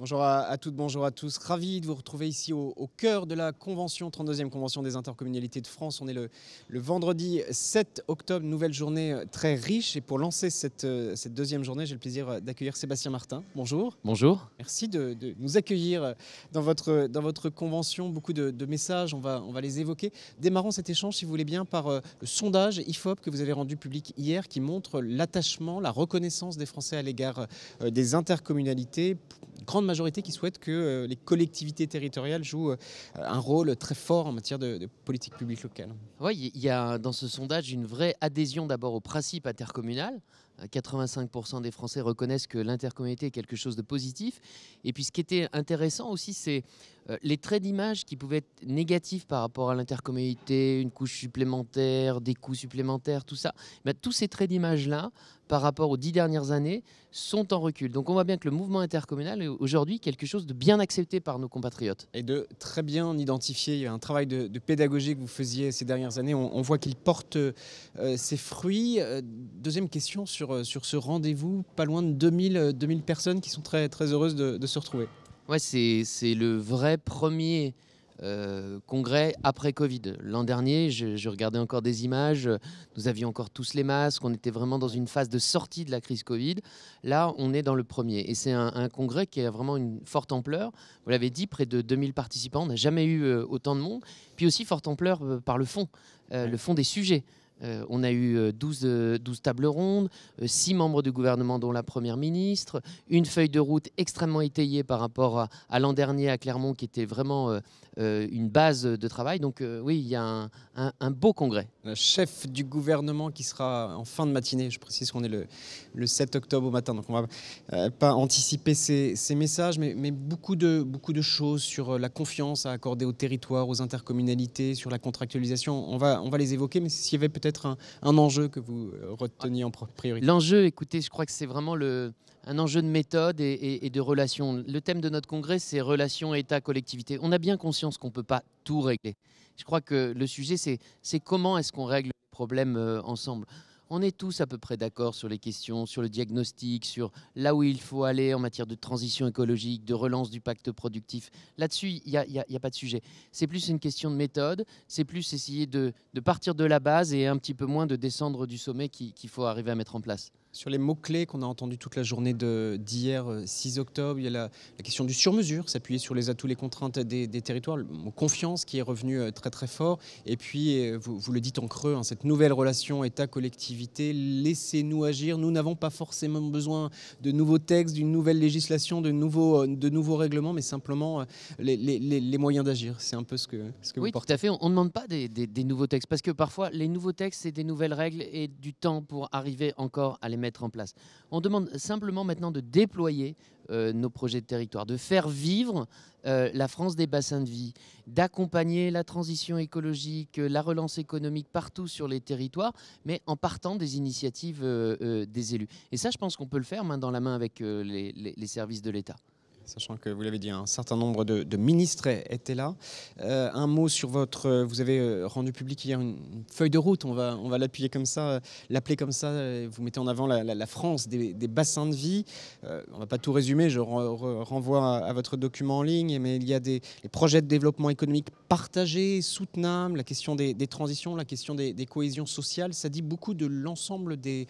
Bonjour à, toutes, bonjour à tous. Ravi de vous retrouver ici au, cœur de la convention, 32e convention des intercommunalités de France. On est le, vendredi 7 octobre, nouvelle journée euh, très riche. Et pour lancer cette, euh, deuxième journée, j'ai le plaisir euh, d'accueillir Sébastien Martin. Bonjour. Bonjour. Merci de, nous accueillir dans votre, convention. Beaucoup de, messages, on va, les évoquer. Démarrons cet échange, si vous voulez bien, par le sondage IFOP que vous avez rendu public hier qui montre l'attachement, la reconnaissance des Français à l'égard des intercommunalités. Grande majorité qui souhaite que euh, les collectivités territoriales jouent euh, un rôle très fort en matière de, de politique publique locale. Oui, il y a dans ce sondage une vraie adhésion d'abord au principe intercommunal, 85% euh, des Français reconnaissent que l'intercommunalité est quelque chose de positif. Et puis ce qui était intéressant aussi, c'est euh, les traits d'image qui pouvaient être négatifs par rapport à l'intercommunalité, une couche supplémentaire, des coûts supplémentaires, tout ça. Eh tous ces traits d'image-là, par rapport aux dix dernières années, sont en recul. Donc on voit bien que le mouvement intercommunal est aujourd'hui quelque chose de bien accepté par nos compatriotes. Et de très bien identifier, Il y a un travail de, pédagogie que vous faisiez ces dernières années. On, voit qu'il porte euh, ses fruits. Deuxième question sur euh, sur, ce rendez-vous, pas loin de 2000, 2000 euh, personnes qui sont très, très heureuses de, se retrouver. Ouais, c'est le vrai premier euh, congrès après Covid. L'an dernier, je, regardais encore des images, nous avions encore tous les masques, on était vraiment dans une phase de sortie de la crise Covid. Là, on est dans le premier. Et c'est un, congrès qui a vraiment une forte ampleur. Vous l'avez dit, près de 2000 participants, on n'a jamais eu autant de monde. Puis aussi forte ampleur par le fond, le fond des sujets. Euh, on a eu 12, euh, euh, tables rondes, 6 membres du gouvernement, dont la Première ministre, une feuille de route extrêmement étayée par rapport à l'an dernier à Clermont, qui était vraiment euh, une base de travail. Donc euh, oui, il y a un, beau congrès. Le chef du gouvernement qui sera en fin de matinée, je précise qu'on est le, le, 7 octobre au matin, donc on ne va euh, pas anticiper ces, messages, mais, beaucoup, de, beaucoup de choses sur la confiance à accorder aux territoires, aux intercommunalités, sur la contractualisation. On va, on va les évoquer, mais s'il y avait peut-être un, enjeu que vous reteniez en priorité. L'enjeu, écoutez, je crois que c'est vraiment le, un enjeu de méthode et, de relation. Le thème de notre congrès, c'est relations État-collectivité. On a bien conscience qu'on ne peut pas tout régler. Je crois que le sujet, c'est comment est-ce qu'on règle le problème euh, ensemble on est tous à peu près d'accord sur les questions, sur le diagnostic, sur là où il faut aller en matière de transition écologique, de relance du pacte productif. Là-dessus, il n'y a, pas de sujet. C'est plus une question de méthode, c'est plus essayer de, partir de la base et un petit peu moins de descendre du sommet qu'il faut arriver à mettre en place. Sur les mots-clés qu'on a entendus toute la journée d'hier, 6 euh, octobre, il y a la, question du sur-mesure, s'appuyer sur les atouts, les contraintes des, territoires, le confiance qui est revenu euh, très très fort, et puis, euh, vous, vous le dites en creux, hein, cette nouvelle relation État-collectivité laissez-nous agir. Nous n'avons pas forcément besoin de nouveaux textes, d'une nouvelle législation, de nouveaux, euh, de nouveaux règlements, mais simplement euh, les, moyens d'agir. C'est un peu ce que, ce que oui, vous tout à fait. On ne demande pas des, des, nouveaux textes, parce que parfois, les nouveaux textes, c'est des nouvelles règles et du temps pour arriver encore à les mettre en place. On demande simplement maintenant de déployer euh, nos projets de territoire, de faire vivre euh, la France des bassins de vie, d'accompagner la transition écologique, euh, la relance économique partout sur les territoires, mais en partant des initiatives des élus. Et ça, je pense qu'on peut le faire main dans la main avec les services de l'État sachant que vous l'avez dit, un certain nombre de, ministres étaient là. Euh, un mot sur votre, vous avez euh, rendu public hier une, feuille de route, on va, on va l'appuyer comme ça, euh, l'appeler comme ça, vous mettez en avant la, France, des, bassins de vie. on ne va pas tout résumer, je renvoie à, votre document en ligne, mais il y a des projets de développement économique partagés, soutenables, la question des, transitions, la question des, cohésions sociales, ça dit beaucoup de l'ensemble des,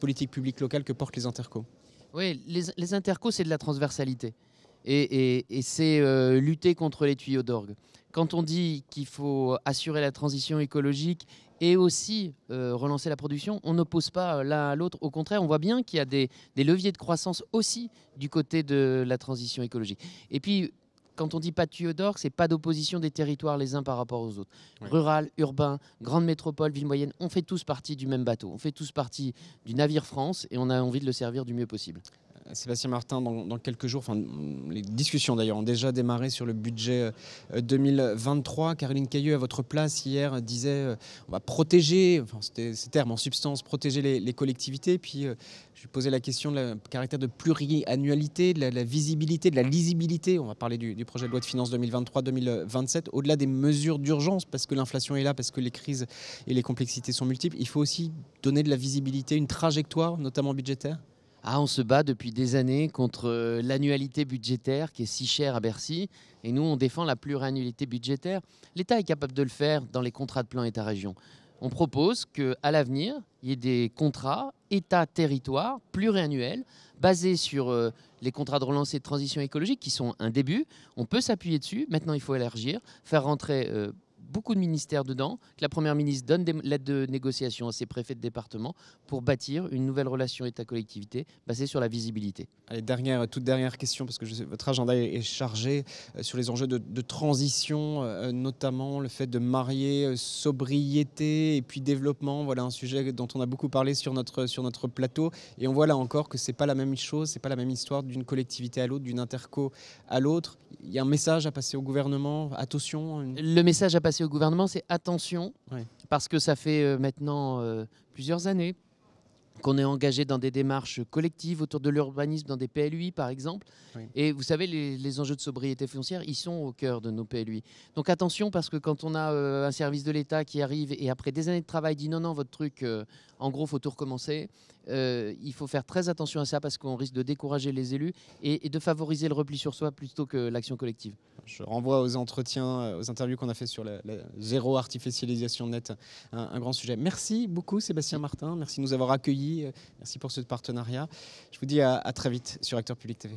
politiques publiques locales que portent les intercos. Oui, les, les intercos, c'est de la transversalité et, c'est euh, lutter contre les tuyaux d'orgue. Quand on dit qu'il faut assurer la transition écologique et aussi euh, relancer la production, on n'oppose pas euh, l'un à l'autre. Au contraire, on voit bien qu'il y a des, leviers de croissance aussi du côté de la transition écologique. Et puis, quand on dit pas de tuyaux d'orgue, c'est pas d'opposition des territoires les uns par rapport aux autres. Rural, urbain, grande métropole, ville moyenne, on fait tous partie du même bateau, on fait tous partie du navire France et on a envie de le servir du mieux possible. Sébastien Martin dans, quelques jours. Enfin, les discussions d'ailleurs ont déjà démarré sur le budget 2023. Euh, Caroline Cailleux, à votre place hier, disait euh, on va protéger, c'était ces termes en substance, protéger les, collectivités. Puis euh, je je posais la question du caractère de pluriannualité, de la, visibilité, de la lisibilité. On va parler du, du projet de loi de finances 2023-2027. Au-delà des mesures d'urgence, parce que l'inflation est là, parce que les crises et les complexités sont multiples, il faut aussi donner de la visibilité, une trajectoire, notamment budgétaire ah, on se bat depuis des années contre euh, l'annualité budgétaire qui est si chère à Bercy, et nous, on défend la pluriannualité budgétaire. L'État est capable de le faire dans les contrats de plan État-région. On propose qu'à l'avenir, il y ait des contrats État-territoire pluriannuels basés sur euh, les contrats de relance et de transition écologique qui sont un début. On peut s'appuyer dessus. Maintenant, il faut élargir, faire rentrer euh, beaucoup de ministères dedans, que la Première ministre donne des de négociation à ses préfets de département pour bâtir une nouvelle relation État-collectivité basée sur la visibilité. Allez, dernière, toute dernière question, parce que je votre agenda est chargé euh, sur les enjeux de, transition, euh, notamment le fait de marier euh, sobriété et puis développement. Voilà un sujet dont on a beaucoup parlé sur notre, sur notre plateau. Et on voit là encore que ce n'est pas la même chose, ce n'est pas la même histoire d'une collectivité à l'autre, d'une interco à l'autre. Il y a un message à passer au gouvernement, attention. Le message à passer au gouvernement, c'est attention, parce que ça fait euh, maintenant euh, plusieurs années qu'on est engagé dans des démarches collectives autour de l'urbanisme, dans des PLUI par exemple. Et vous savez, les, enjeux de sobriété foncière, ils sont au cœur de nos PLUI. Donc attention, parce que quand on a euh, un service de l'État qui arrive et après des années de travail dit non, non, votre truc, euh, en gros, faut tout recommencer, euh, il faut faire très attention à ça parce qu'on risque de décourager les élus et, de favoriser le repli sur soi plutôt que l'action collective. Je renvoie aux entretiens, aux interviews qu'on a fait sur la, zéro artificialisation nette, un, un, grand sujet. Merci beaucoup Sébastien Martin, merci de nous avoir accueillis euh, merci. pour ce partenariat. Je vous dis à très vite sur Acteur Public TV.